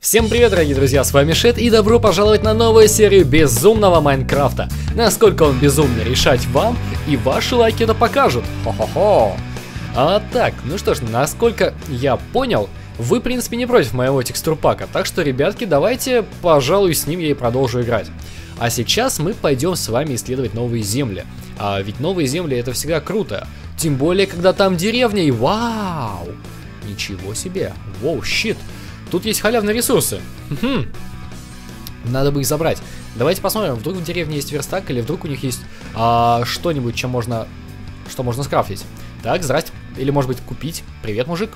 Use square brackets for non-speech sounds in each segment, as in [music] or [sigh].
Всем привет, дорогие друзья, с вами Шет и добро пожаловать на новую серию безумного Майнкрафта. Насколько он безумный, решать вам, и ваши лайки это покажут. Хо-хо-хо. А так, ну что ж, насколько я понял, вы, в принципе, не против моего текстурпака, так что, ребятки, давайте, пожалуй, с ним я и продолжу играть. А сейчас мы пойдем с вами исследовать новые земли. А ведь новые земли это всегда круто. Тем более, когда там деревня и вау! Ничего себе! Воу, щит! Wow, Тут есть халявные ресурсы. Угу. Надо бы их забрать. Давайте посмотрим, вдруг в деревне есть верстак, или вдруг у них есть а, что-нибудь, чем можно... Что можно скрафтить. Так, здрасте. Или, может быть, купить. Привет, мужик.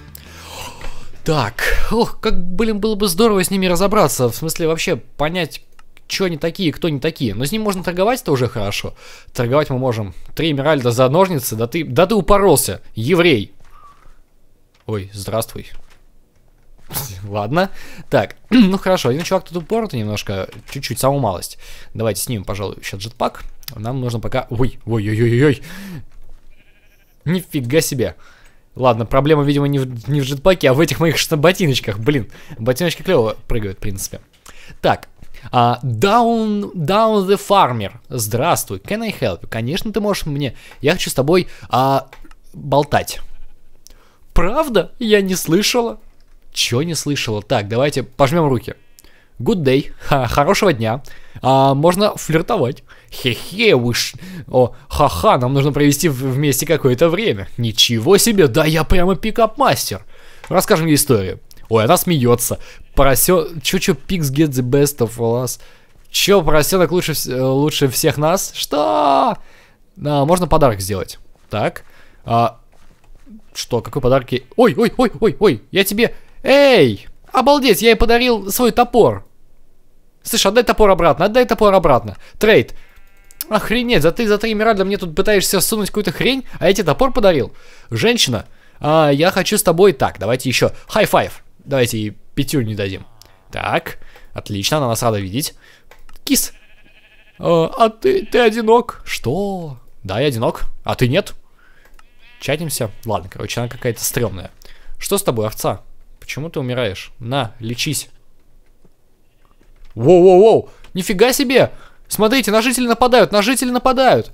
Так, ох, как, блин, было бы здорово с ними разобраться. В смысле, вообще понять, что они такие, кто не такие. Но с ним можно торговать, это уже хорошо. Торговать мы можем. Три эмеральда за ножницы, да ты, да ты упоролся, еврей. Ой, здравствуй. [laughs] Ладно. Так, [clears throat] ну хорошо, один чувак тут упоротый немножко, чуть-чуть, саму малость. Давайте снимем, пожалуй, сейчас джетпак. Нам нужно пока... Ой, ой-ой-ой-ой. Нифига себе. Ладно, проблема, видимо, не в, не в джетпаке, а в этих моих ботиночках. Блин, ботиночки клево прыгают, в принципе. Так, Uh, down, down the Farmer. Здравствуй, can I help you? Конечно, ты можешь мне. Я хочу с тобой uh, болтать. Правда? Я не слышала. Чего не слышала? Так, давайте пожмем руки. Good day, Ха хорошего дня. А, можно флиртовать. Хе-хе, уж. О, ха-ха, нам нужно провести вместе какое-то время. Ничего себе, да я прямо пикап-мастер. Расскажем ей историю. Ой, она смеется. Просе, Чё-чё, пикс get the best of us. Чё, поросенок лучше, э, лучше всех нас? Что? А, можно подарок сделать. Так. А, что, какой подарки? Ой, ой, ой, ой, ой, я тебе... Эй! Обалдеть, я ей подарил свой топор. Слышь, отдай топор обратно, отдай топор обратно. Трейд. Охренеть, за ты за три мирада мне тут пытаешься всунуть какую-то хрень, а я тебе топор подарил. Женщина, а, я хочу с тобой так, давайте еще. Хай-файв. Давайте ей пятю не дадим. Так, отлично, она нас рада видеть. Кис. А, а ты, ты одинок? Что? Да, я одинок. А ты нет? Чатимся? Ладно, короче, она какая-то стрёмная. Что с тобой, овца? Почему ты умираешь? На, лечись. Воу-воу-воу! Нифига себе! Смотрите, на жителей нападают, на жителей нападают!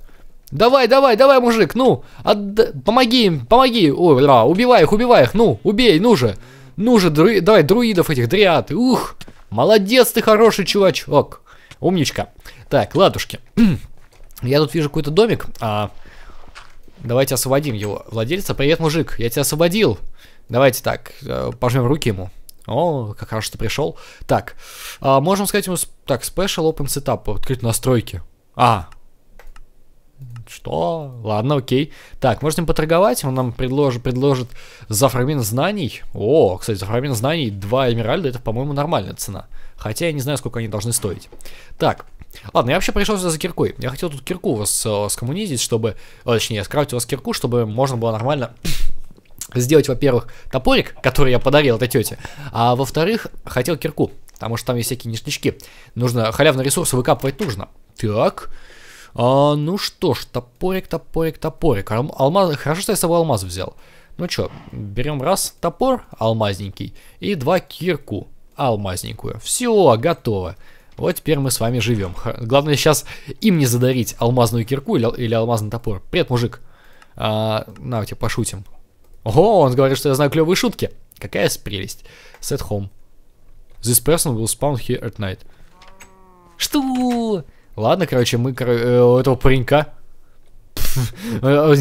Давай, давай, давай, мужик, ну! Отда... Помоги им, помоги! Ой, да, убивай их, убивай их, ну, убей, ну же! Ну же, дру... давай, друидов этих, дриад, ух! Молодец ты, хороший чувачок! Умничка. Так, ладушки. [clears throat] Я тут вижу какой-то домик, а... Давайте освободим его. Владельца, привет, мужик, я тебя освободил. Давайте так, э, пожмем руки ему. О, как хорошо, что пришел. Так, а, можем сказать ему... Так, Special Open Setup, открыть настройки. А, что? Ладно, окей. Так, можем поторговать, он нам предложит, предложит за фрагмент знаний. О, кстати, за фрагмент знаний 2 эмиральда. это, по-моему, нормальная цена. Хотя я не знаю, сколько они должны стоить. Так, Ладно, я вообще пришел сюда за киркой. Я хотел тут кирку у вас э, скоммунизить, чтобы... Э, точнее, скрафтить у вас кирку, чтобы можно было нормально сделать, во-первых, топорик, который я подарил этой тете, а во-вторых, хотел кирку, потому что там есть всякие ништячки. Нужно халявно ресурсы выкапывать нужно. Так, а, ну что ж, топорик, топорик, топорик. Алмаз... Хорошо, что я с собой алмаз взял. Ну что, берем раз топор алмазненький и два кирку алмазненькую. Все, готово. Вот теперь мы с вами живем. Главное сейчас им не задарить алмазную кирку или, или алмазный топор. Привет, мужик. А, на, тебе пошутим. Ого, он говорит, что я знаю клевые шутки. Какая прелесть. Set home. This person will spawn here at night. Что? Ладно, короче, мы кор э, у этого паренька... Э,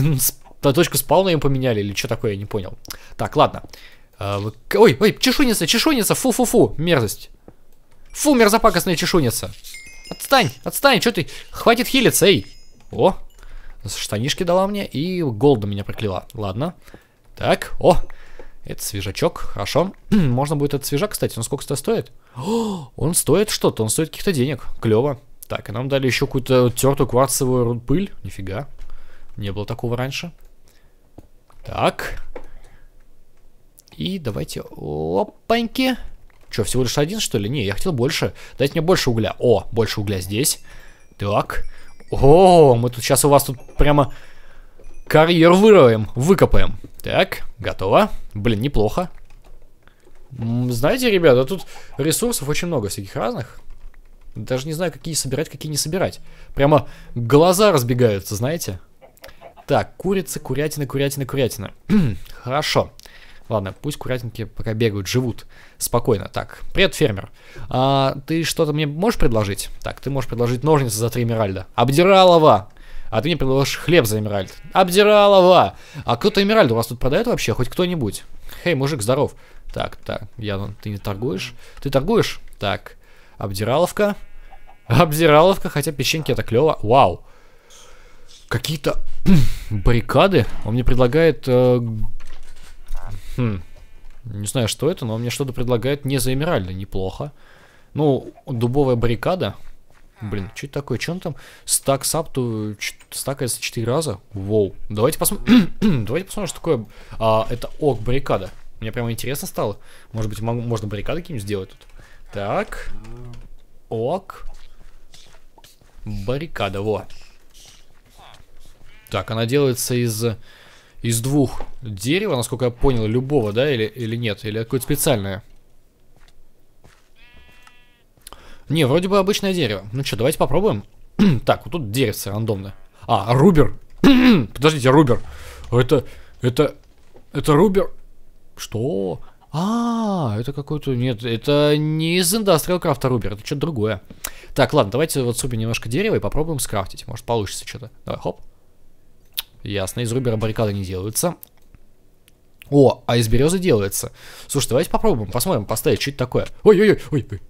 точку спауна им поменяли или что такое, я не понял. Так, ладно. Э, ой, ой, чешуница, чешуница, фу-фу-фу, мерзость. Фу, мерзопакостная чешуница. Отстань, отстань, что ты? Хватит хилиться, эй. О, штанишки дала мне и голда меня прокляла. Ладно. Так, о, это свежачок, хорошо. [clears throat] Можно будет этот свежак, кстати, он сколько-то стоит? О, [gasps] он стоит что-то, он стоит каких-то денег, клево. Так, и нам дали еще какую-то тертую кварцевую пыль, нифига, не было такого раньше. Так, и давайте, опаньки. Что, всего лишь один, что ли? Не, я хотел больше. Дайте мне больше угля. О, больше угля здесь. Так. О, мы тут сейчас у вас тут прямо Карьер выроем, выкопаем. Так, готово. Блин, неплохо. Знаете, ребята, тут ресурсов очень много всяких разных. Даже не знаю, какие собирать, какие не собирать. Прямо глаза разбегаются, знаете? Так, курица, курятина, курятина, курятина. [clears throat] Хорошо. Ладно, пусть курятинки пока бегают, живут. Спокойно. Так, привет, фермер. А, ты что-то мне можешь предложить? Так, ты можешь предложить ножницы за три Эмеральда. Обдиралова! а ты мне предложишь хлеб за Эмиральд. Обдиралова! А кто-то Эмиральд у вас тут продает вообще? Хоть кто-нибудь? Хей, мужик, здоров. Так, так, я, ну, ты не торгуешь? Ты торгуешь? Так, обдираловка. Обдираловка, хотя печеньки это клево. Вау. Какие-то [clears throat] баррикады. Он мне предлагает... Э, хм, не знаю, что это, но он мне что-то предлагает не за Эмиральда. Неплохо. Ну, дубовая баррикада. Блин, что это такое? Че он там стак сапту стакается 4 раза? Воу. Давайте посмотрим. [clears throat] Давайте посмотрим, что такое. А, это ок, баррикада. Мне прямо интересно стало. Может быть, могу, можно баррикады каким-нибудь сделать тут? Так. Ок. Баррикада, во. Так, она делается из из двух дерева, насколько я понял, любого, да, или, или нет, или какое-то специальное. Не, вроде бы обычное дерево. Ну что, давайте попробуем. [clears throat] так, вот тут деревце рандомно. А, рубер. [clears throat] Подождите, рубер. Это, это, это рубер. Что? А, это какой-то... Нет, это не из Industrial Craft Рубер, это что-то другое. Так, ладно, давайте вот срубим немножко дерево и попробуем скрафтить. Может, получится что-то. Давай, хоп. Ясно, из Рубера баррикады не делаются. О, а из березы делается. Слушай, давайте попробуем, посмотрим, поставить что-то такое. Ой-ой-ой, ой-ой.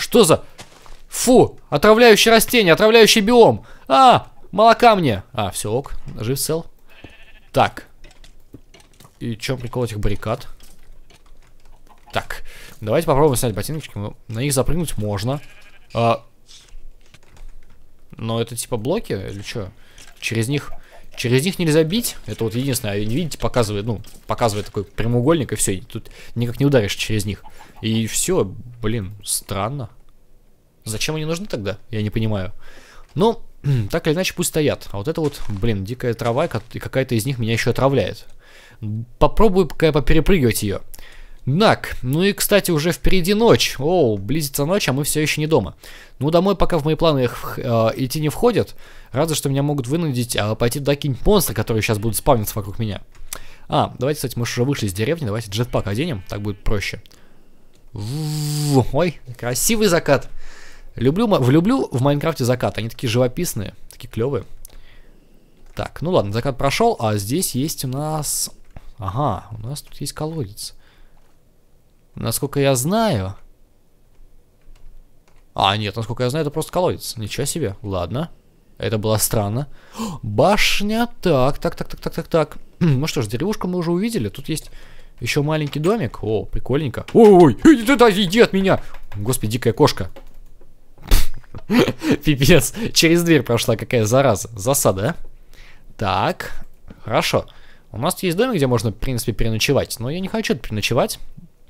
Что за... Фу! Отравляющие растения, отравляющий биом! А! Молока мне! А, все ок, жив цел. Так. И чем прикол этих баррикад? Так, давайте попробуем снять ботиночки. Ну, на них запрыгнуть можно. А... Но это типа блоки или что? Через них... Через них нельзя бить. Это вот единственное. А видите, показывает, ну, показывает такой прямоугольник, и все. И тут никак не ударишь через них. И все, блин, странно. Зачем они нужны тогда? Я не понимаю. Но ну, [clears throat] так или иначе пусть стоят. А вот это вот, блин, дикая трава, и какая-то из них меня еще отравляет. Попробую пока поперепрыгивать ее. Так, ну и, кстати, уже впереди ночь. О, близится ночь, а мы все еще не дома. Ну, домой пока в мои планы э, идти не входят. Разве что меня могут вынудить э, пойти до каких-нибудь которые сейчас будут спавниться вокруг меня. А, давайте, кстати, мы уже вышли из деревни, давайте джетпак оденем, так будет проще. Ой, красивый закат. Люблю, влюблю в Майнкрафте закат. Они такие живописные, такие клевые. Так, ну ладно, закат прошел, а здесь есть у нас... Ага, у нас тут есть колодец. Насколько я знаю... А, нет, насколько я знаю, это просто колодец. Ничего себе. Ладно. Это было странно. Башня. Так, так, так, так, так, так, так. [clears throat] Ну что ж, деревушку мы уже увидели. Тут есть еще маленький домик. О, прикольненько. Ой, ой, туда иди от меня. Господи, дикая кошка. [laughs] Пипец. Через дверь прошла какая зараза. Засада, а? Так. Хорошо. У нас есть домик, где можно, в принципе, переночевать. Но я не хочу переночевать.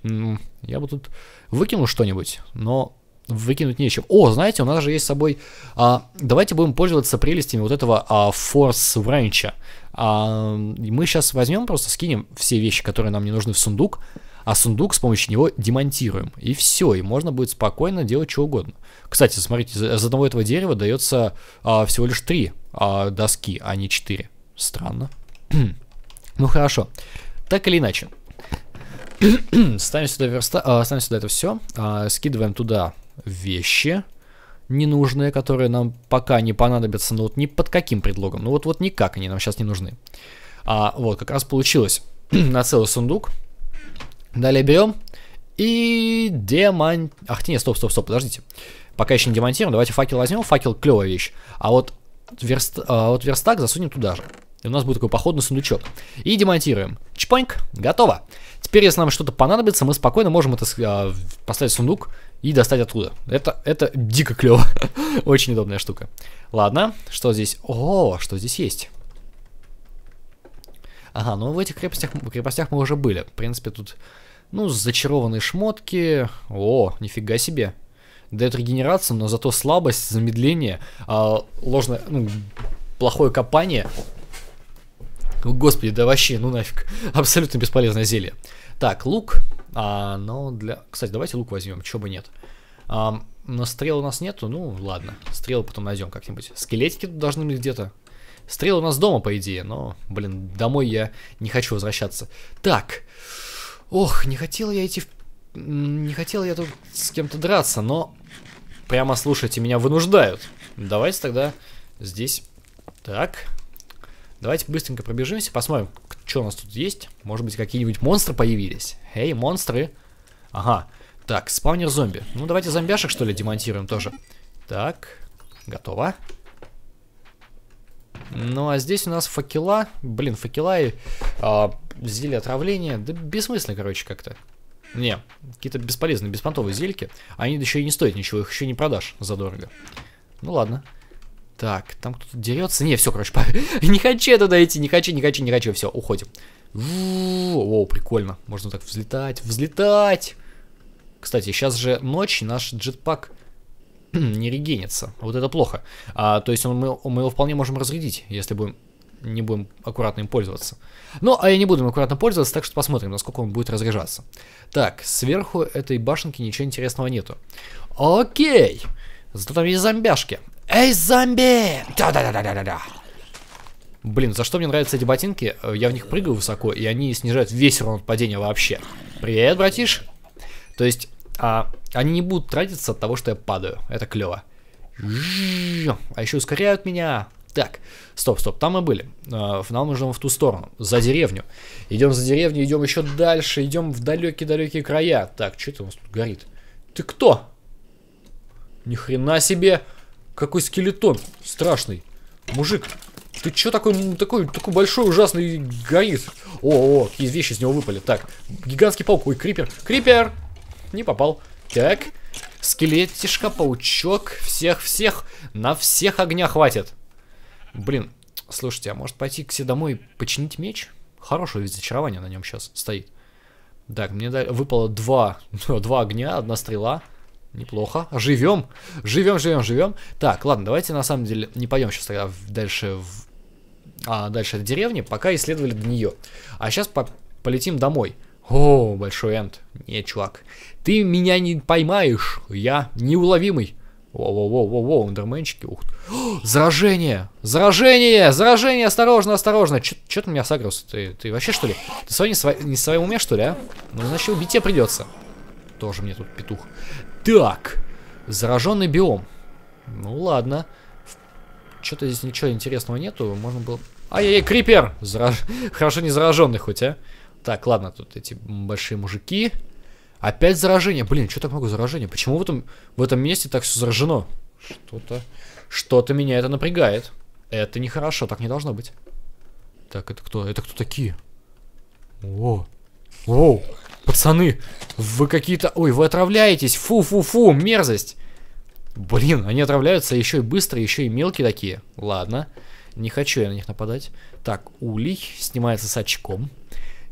Я бы тут выкинул что-нибудь. Но выкинуть нечем. О, знаете, у нас же есть с собой... А, давайте будем пользоваться прелестями вот этого а, Force Wrench. А, мы сейчас возьмем, просто скинем все вещи, которые нам не нужны в сундук, а сундук с помощью него демонтируем. И все, и можно будет спокойно делать что угодно. Кстати, смотрите, из одного этого дерева дается а, всего лишь три а, доски, а не четыре. Странно. [clears throat] ну хорошо. Так или иначе. [clears throat] ставим сюда верста, э, ставим сюда это все, э, а, скидываем туда вещи ненужные, которые нам пока не понадобятся, ну вот ни под каким предлогом, ну вот, вот никак они нам сейчас не нужны. А вот как раз получилось [clears throat] на целый сундук. Далее берем и демон... Ах, нет, стоп, стоп, стоп, подождите. Пока еще не демонтируем, давайте факел возьмем, факел клевая вещь. А вот, верст... а вот верстак засунем туда же. И у нас будет такой походный сундучок. И демонтируем. Чпоньк, готово. Теперь, если нам что-то понадобится, мы спокойно можем это э, поставить в сундук и достать оттуда. Это, это дико клево. [laughs] Очень удобная штука. Ладно, что здесь? О, что здесь есть? Ага, ну в этих крепостях, крепостях мы уже были. В принципе, тут, ну, зачарованные шмотки. О, нифига себе. Дает регенерацию, но зато слабость, замедление, э, ложное, ну, плохое копание ну, господи, да вообще, ну нафиг. Абсолютно бесполезное зелье. Так, лук. А, но для... Кстати, давайте лук возьмем, чего бы нет. А, но стрел у нас нету, ну ладно. Стрелы потом найдем как-нибудь. Скелетики тут должны быть где-то. Стрелы у нас дома, по идее, но, блин, домой я не хочу возвращаться. Так. Ох, не хотел я идти в... Не хотел я тут с кем-то драться, но... Прямо, слушайте, меня вынуждают. Давайте тогда здесь... Так, Давайте быстренько пробежимся, посмотрим, что у нас тут есть. Может быть, какие-нибудь монстры появились. Эй, монстры. Ага. Так, спаунер зомби. Ну, давайте зомбяшек, что ли, демонтируем тоже. Так, готово. Ну, а здесь у нас факела. Блин, факела и а, зелье отравления. Да бессмысленно, короче, как-то. Не, какие-то бесполезные, беспонтовые зельки. Они еще и не стоят ничего, их еще не продашь задорого. Ну, ладно. Ладно. Так, там кто-то дерется. Не, все, короче, [laughs] не хочу туда идти, не хочу, не хочу, не хочу. Все, уходим. О, прикольно. Можно так взлетать, взлетать. Кстати, сейчас же ночь, наш джетпак [clears throat] не регенится. Вот это плохо. А, то есть он, мы, мы его вполне можем разрядить, если будем не будем аккуратно им пользоваться. Ну, а я не буду им аккуратно пользоваться, так что посмотрим, насколько он будет разряжаться. Так, сверху этой башенки ничего интересного нету. Окей! Зато там есть зомбяшки. Эй, зомби! Да-да-да-да-да-да. Блин, за что мне нравятся эти ботинки? Э, я в них прыгаю высоко, и они снижают весь урон падения вообще. Привет, братиш. То есть, а, они не будут тратиться от того, что я падаю. Это клево. А еще ускоряют меня. Так, стоп, стоп, там мы были. Нам нужно в ту сторону, за деревню. Идем за деревню, идем еще дальше, идем в далекие-далекие края. Так, что это у нас тут горит? Ты кто? Ни хрена себе! Какой скелетон страшный. Мужик, ты чё такой, такой, такой большой ужасный горит? О, о, какие вещи из него выпали. Так, гигантский паук. Ой, крипер. Крипер! Не попал. Так, скелетишка, паучок. Всех-всех, на всех огня хватит. Блин, слушайте, а может пойти к себе домой и починить меч? Хорошее ведь зачарование на нем сейчас стоит. Так, мне выпало два, [laughs] два огня, одна стрела. Неплохо. Живем. Живем, живем, живем. Так, ладно, давайте на самом деле не пойдем сейчас тогда дальше в... А, дальше от деревни, пока исследовали до нее. А сейчас по полетим домой. О, большой энд. Не, чувак. Ты меня не поймаешь. Я неуловимый. Воу-воу-воу-воу-воу, эндерменчики. Ух ты. Заражение! Заражение! Заражение! Осторожно, осторожно! Че ты меня сагрился? Ты, ты вообще что ли? Ты свой не, сво... не в своем уме что ли, а? Ну, значит, убить тебя придется. Тоже мне тут петух. Так, зараженный биом. Ну ладно. Что-то здесь ничего интересного нету. Можно было... Ай-яй-яй, крипер! Зараж... [laughs] Хорошо не зараженный хоть, а? Так, ладно, тут эти большие мужики. Опять заражение. Блин, что так много заражения? Почему в этом, в этом месте так все заражено? Что-то... Что-то меня это напрягает. Это нехорошо, так не должно быть. Так, это кто? Это кто такие? О! О! Пацаны, вы какие-то... Ой, вы отравляетесь. Фу-фу-фу, мерзость. Блин, они отравляются еще и быстро, еще и мелкие такие. Ладно, не хочу я на них нападать. Так, улей снимается с очком.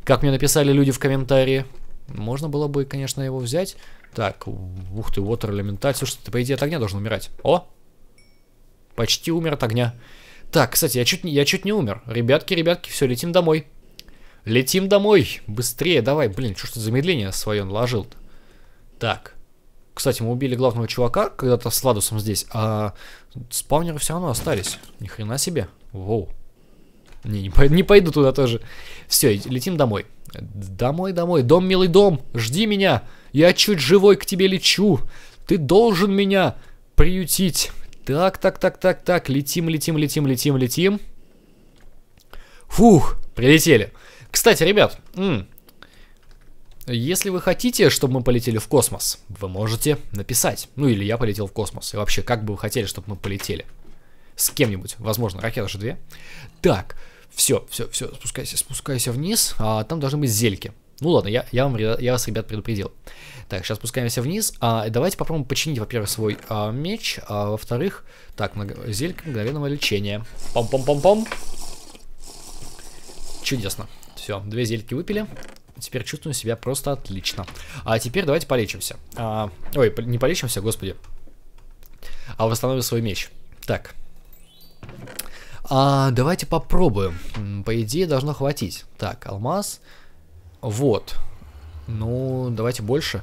Как мне написали люди в комментарии. Можно было бы, конечно, его взять. Так, ух ты, вот элементаль. Слушай, ты, по идее, от огня должен умирать. О! Почти умер от огня. Так, кстати, я чуть, не, я чуть не умер. Ребятки, ребятки, все, летим домой. Летим домой. Быстрее, давай. Блин, что ж ты замедление свое наложил-то? Так. Кстати, мы убили главного чувака когда-то с Ладусом здесь, а спаунеры все равно остались. Ни хрена себе. Воу. Не, не, пойду, не пойду туда тоже. Все, летим домой. Домой, домой. Дом, милый дом, жди меня. Я чуть живой к тебе лечу. Ты должен меня приютить. Так, так, так, так, так. Летим, летим, летим, летим, летим. Фух, прилетели. Кстати, ребят, если вы хотите, чтобы мы полетели в космос, вы можете написать. Ну или я полетел в космос. И вообще, как бы вы хотели, чтобы мы полетели? С кем-нибудь. Возможно, ракета же две. Так, все, все, все, спускайся, спускайся вниз. А, там должны быть зельки. Ну ладно, я, я, вам, я вас, ребят, предупредил. Так, сейчас спускаемся вниз. А, давайте попробуем починить, во-первых, свой а, меч, а во-вторых, так, много... зелька мгновенного лечения. Пом-пом-пом-пом. Чудесно. Все, две зельки выпили. Теперь чувствую себя просто отлично. А теперь давайте полечимся. А, ой, не полечимся, господи. А восстановим свой меч. Так. А, давайте попробуем. По идее, должно хватить. Так, алмаз. Вот. Ну, давайте больше.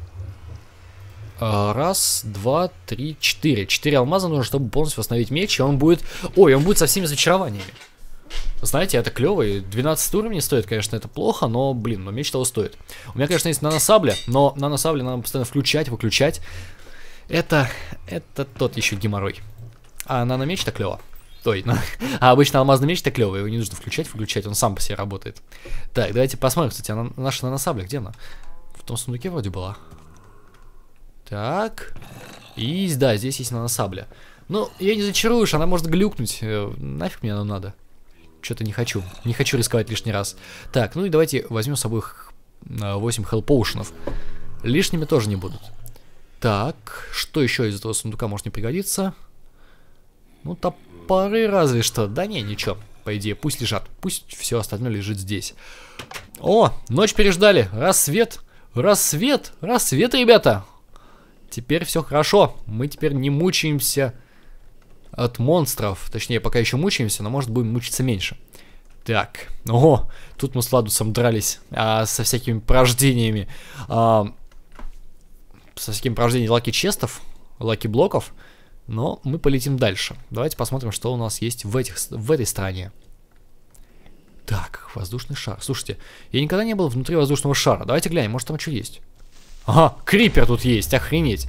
А, раз, два, три, четыре. Четыре алмаза нужно, чтобы полностью восстановить меч, и он будет... Ой, он будет со всеми зачарованиями знаете, это клево, и 12 уровней стоит, конечно, это плохо, но, блин, но меч того стоит. У меня, конечно, есть наносабля, но наносабля надо постоянно включать, выключать. Это, это тот еще геморрой. А наномеч-то клево. Ой, на... [laughs] а обычно алмазный меч-то клевый, его не нужно включать, выключать, он сам по себе работает. Так, давайте посмотрим, кстати, она, а наша наносабля, где она? В том сундуке вроде была. Так. И да, здесь есть наносабля. Ну, я не зачаруешь, она может глюкнуть. Э, нафиг мне она надо что-то не хочу. Не хочу рисковать лишний раз. Так, ну и давайте возьмем с собой 8 э, хелл-поушенов. Лишними тоже не будут. Так, что еще из этого сундука может не пригодиться? Ну, топоры разве что. Да не, ничего. По идее, пусть лежат. Пусть все остальное лежит здесь. О, ночь переждали. Рассвет. Рассвет. Рассвет, ребята. Теперь все хорошо. Мы теперь не мучаемся от монстров. Точнее, пока еще мучаемся, но может будем мучиться меньше. Так, о, тут мы с Ладусом дрались а, со всякими порождениями. А, со всякими порождениями лаки честов, лаки блоков. Но мы полетим дальше. Давайте посмотрим, что у нас есть в, этих, в этой стране. Так, воздушный шар. Слушайте, я никогда не был внутри воздушного шара. Давайте глянем, может там что есть. Ага, крипер тут есть, охренеть.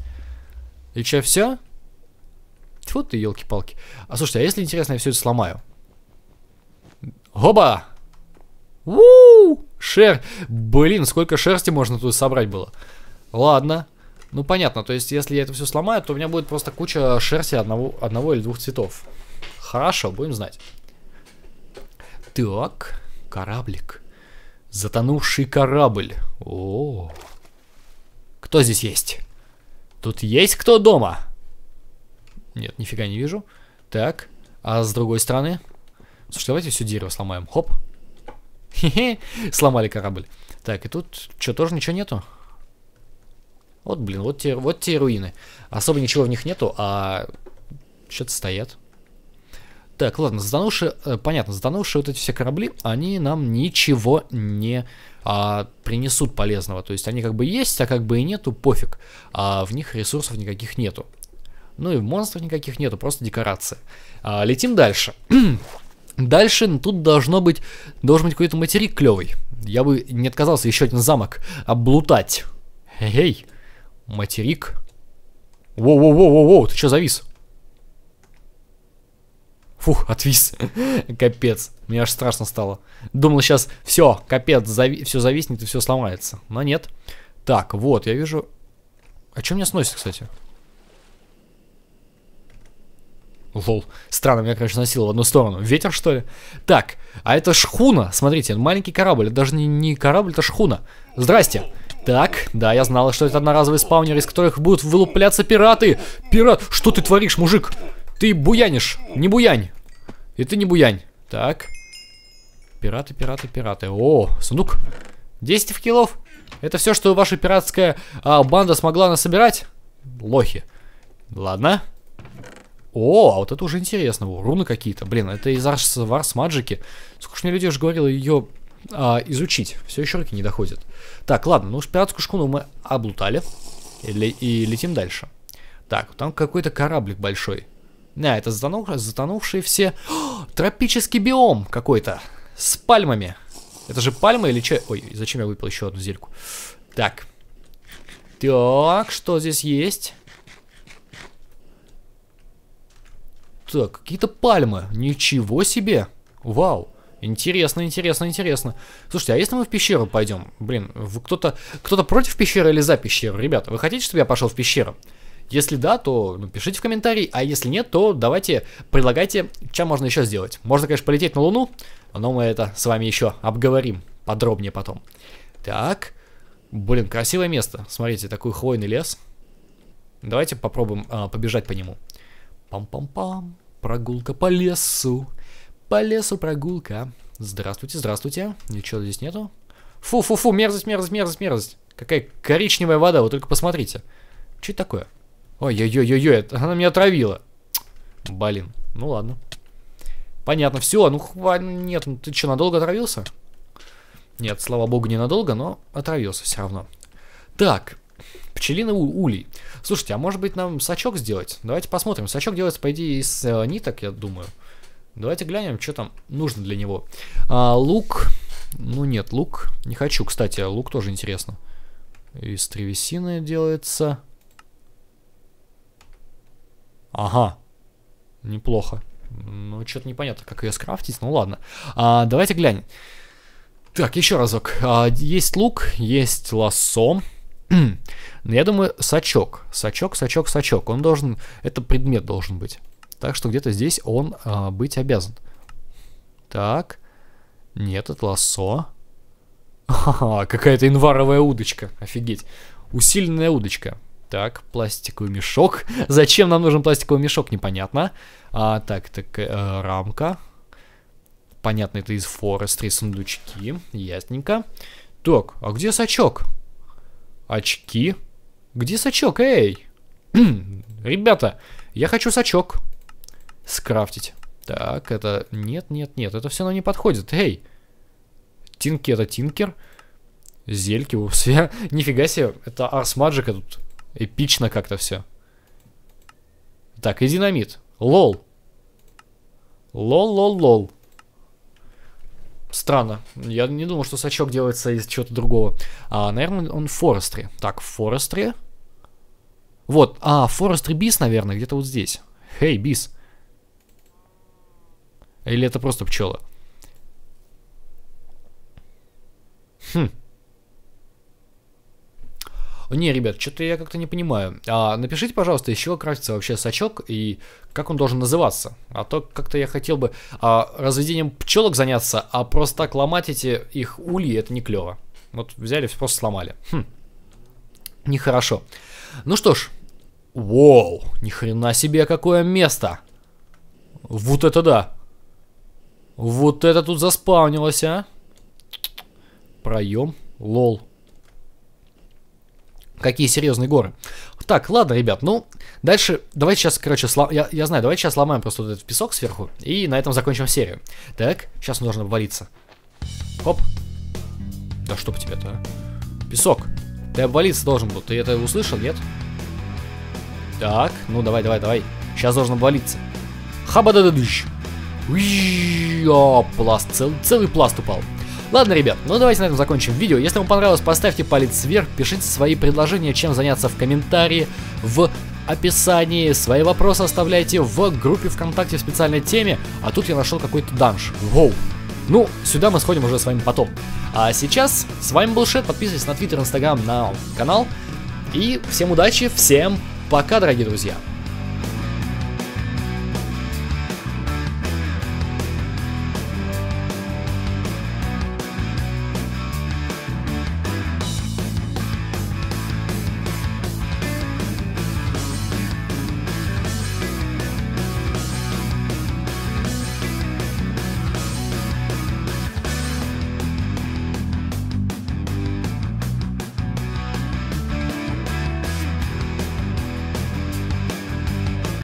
И что, все? Тьфу ты, елки-палки. А слушайте, а если интересно, я все это сломаю? Хоба! Уу! Шер... Блин, сколько шерсти можно тут собрать было. Ладно. Ну, понятно. То есть, если я это все сломаю, то у меня будет просто куча шерсти одного, одного или двух цветов. Хорошо, будем знать. Так, кораблик. Затонувший корабль. О, -о. Кто здесь есть? Тут есть кто дома? Нет, нифига не вижу. Так, а с другой стороны? Слушай, давайте все дерево сломаем. Хоп. Хе-хе, сломали корабль. Так, и тут что, тоже ничего нету? Вот, блин, вот те, вот те руины. Особо ничего в них нету, а что-то стоят. Так, ладно, затонувшие, э, понятно, затонувшие вот эти все корабли, они нам ничего не а, принесут полезного. То есть они как бы есть, а как бы и нету, пофиг. А в них ресурсов никаких нету. Ну и монстров никаких нету, просто декорация. А, летим дальше. [clears throat] Дальше тут должно быть, должен быть какой-то материк клевый. Я бы не отказался еще один замок облутать. Эй, материк. Воу-воу-воу-воу-воу, ты что завис? Фух, отвис. [laughs] капец. Мне аж страшно стало. Думал сейчас, все, капец, зави все зависнет и все сломается. Но нет. Так, вот, я вижу... А что меня сносит, кстати? Лол. Странно, меня, конечно, носило в одну сторону. Ветер, что ли? Так, а это шхуна. Смотрите, маленький корабль. Это даже не, не корабль, это шхуна. Здрасте. Так, да, я знала, что это одноразовые спаунеры, из которых будут вылупляться пираты. Пират, что ты творишь, мужик? Ты буянишь. Не буянь. И ты не буянь. Так. Пираты, пираты, пираты. О, сундук. 10 килов. Это все, что ваша пиратская а, банда смогла насобирать? Лохи. Ладно. О, а вот это уже интересно. О, руны какие-то. Блин, это из Арс Варс Маджики. Сколько ж мне людей уже говорило ее а, изучить. Все еще руки не доходят. Так, ладно, ну уж пиратскую шкуну мы облутали. И, и летим дальше. Так, там какой-то кораблик большой. Да, это затонув... затонувшие все... О, [gasps] тропический биом какой-то. С пальмами. Это же пальма или че? Ой, зачем я выпил еще одну зельку? Так. Так, что здесь есть? Так, какие-то пальмы. Ничего себе. Вау. Интересно, интересно, интересно. Слушайте, а если мы в пещеру пойдем? Блин, кто-то кто против пещеры или за пещеру? Ребята, вы хотите, чтобы я пошел в пещеру? Если да, то напишите в комментарии, а если нет, то давайте предлагайте, чем можно еще сделать. Можно, конечно, полететь на Луну, но мы это с вами еще обговорим подробнее потом. Так, блин, красивое место. Смотрите, такой хвойный лес. Давайте попробуем а, побежать по нему. Пам-пам-пам. Прогулка по лесу. По лесу прогулка. Здравствуйте, здравствуйте. Ничего здесь нету. Фу-фу-фу, мерзость, мерзость, мерзость, мерзость. Какая коричневая вода, Вот только посмотрите. Что это такое? Ой-ой-ой-ой, она меня отравила. Блин, ну ладно. Понятно, все, ну хватит, нет, ну ты что, надолго отравился? Нет, слава богу, ненадолго, но отравился все равно. Так, Пчелиный улей. Слушайте, а может быть нам сачок сделать? Давайте посмотрим. Сачок делается, по идее, из э, ниток, я думаю. Давайте глянем, что там нужно для него. А, лук. Ну нет, лук не хочу. Кстати, а лук тоже интересно. Из древесины делается. Ага. Неплохо. Ну, что-то непонятно, как ее скрафтить. Ну ладно. А, давайте глянем. Так, еще разок. А, есть лук, есть лосо. Но Я думаю, сачок. Сачок, сачок, сачок. Он должен... Это предмет должен быть. Так что где-то здесь он а, быть обязан. Так. Нет, это лассо. Ага, какая-то инваровая удочка. Офигеть. Усиленная удочка. Так, пластиковый мешок. [laughs] Зачем нам нужен пластиковый мешок, непонятно. А, так, так, э, рамка. Понятно, это из форы, три сундучки. Ясненько. Так, а где сачок? Очки. Где сачок, эй? [clears throat] Ребята, я хочу сачок. Скрафтить. Так, это... Нет, нет, нет, это все нам не подходит. Эй! Тинки это тинкер. Зельки, упс, [laughs] Нифига себе, это Арс Маджика тут. Эпично как-то все. Так, и динамит. Лол. Лол-лол-лол. Странно. Я не думал, что сачок делается из чего-то другого. А, наверное, он Форестри. Так, Форестри. Вот. А, Форестри Бис, наверное, где-то вот здесь. Хей, Бис. Или это просто пчела? Хм. Не, ребят, что-то я как-то не понимаю. А напишите, пожалуйста, из чего крафтится вообще сачок и как он должен называться. А то как-то я хотел бы а, разведением пчелок заняться, а просто так ломать эти их ульи, это не клево. Вот взяли, просто сломали. Хм. Нехорошо. Ну что ж. Вау, ни хрена себе, какое место. Вот это да. Вот это тут заспавнилось, а. Проем. Лол какие серьезные горы. Так, ладно, ребят, ну, дальше, давайте сейчас, короче, сло... я, я знаю, давайте сейчас сломаем просто вот этот песок сверху, и на этом закончим серию. Так, сейчас нужно обвалиться. Хоп. Да чтоб тебе-то, а? Песок. Ты обвалиться должен был, ты это услышал, нет? Так, ну давай, давай, давай. Сейчас должен обвалиться. Хаба-да-да-дыщ. А, пласт, целый, целый пласт упал. Ладно, ребят, ну давайте на этом закончим видео. Если вам понравилось, поставьте палец вверх, пишите свои предложения, чем заняться в комментарии, в описании. Свои вопросы оставляйте в группе ВКонтакте в специальной теме. А тут я нашел какой-то данж. Воу. Ну, сюда мы сходим уже с вами потом. А сейчас с вами был Шет. Подписывайтесь на Твиттер, Инстаграм, на канал. И всем удачи, всем пока, дорогие друзья.